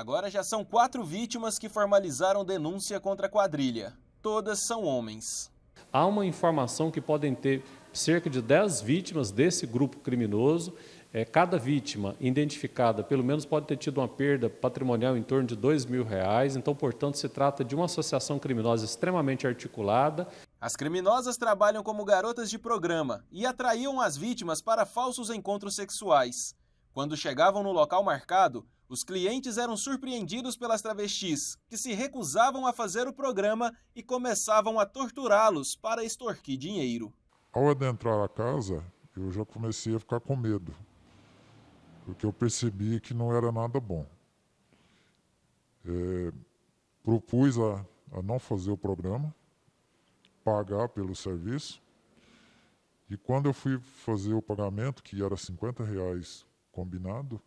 Agora já são quatro vítimas que formalizaram denúncia contra a quadrilha. Todas são homens. Há uma informação que podem ter cerca de 10 vítimas desse grupo criminoso. É, cada vítima identificada, pelo menos, pode ter tido uma perda patrimonial em torno de 2 mil reais. Então, portanto, se trata de uma associação criminosa extremamente articulada. As criminosas trabalham como garotas de programa e atraíam as vítimas para falsos encontros sexuais. Quando chegavam no local marcado, os clientes eram surpreendidos pelas travestis, que se recusavam a fazer o programa e começavam a torturá-los para extorquir dinheiro. Ao adentrar a casa, eu já comecei a ficar com medo, porque eu percebi que não era nada bom. É, propus a, a não fazer o programa, pagar pelo serviço, e quando eu fui fazer o pagamento, que era 50 reais combinado,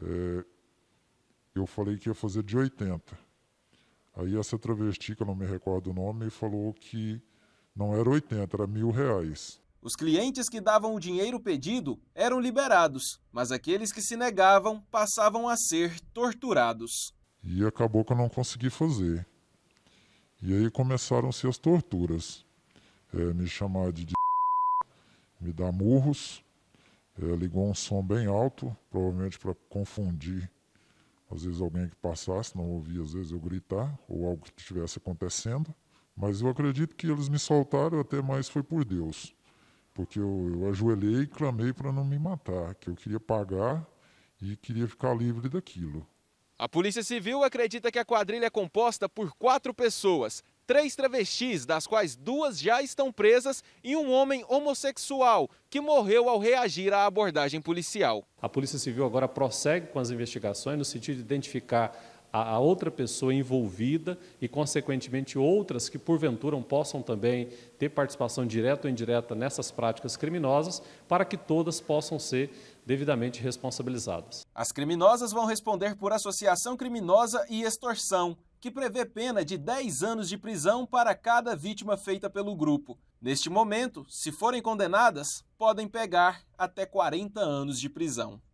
é, eu falei que ia fazer de 80. Aí essa travesti, que eu não me recordo o nome, falou que não era 80, era mil reais. Os clientes que davam o dinheiro pedido eram liberados, mas aqueles que se negavam passavam a ser torturados. E acabou que eu não consegui fazer. E aí começaram-se as torturas. É, me chamar de, de me dar murros, eh, ligou um som bem alto, provavelmente para confundir, às vezes, alguém que passasse, não ouvia, às vezes, eu gritar ou algo que estivesse acontecendo. Mas eu acredito que eles me soltaram até mais foi por Deus, porque eu, eu ajoelhei e clamei para não me matar, que eu queria pagar e queria ficar livre daquilo. A Polícia Civil acredita que a quadrilha é composta por quatro pessoas: três travestis, das quais duas já estão presas, e um homem homossexual que morreu ao reagir à abordagem policial. A Polícia Civil agora prossegue com as investigações no sentido de identificar a, outra pessoa envolvida e, consequentemente, outras que porventura possam também ter participação direta ou indireta nessas práticas criminosas, para que todas possam ser devidamente responsabilizadas. As criminosas vão responder por associação criminosa e extorsão que prevê pena de 10 anos de prisão para cada vítima feita pelo grupo. Neste momento, se forem condenadas, podem pegar até 40 anos de prisão.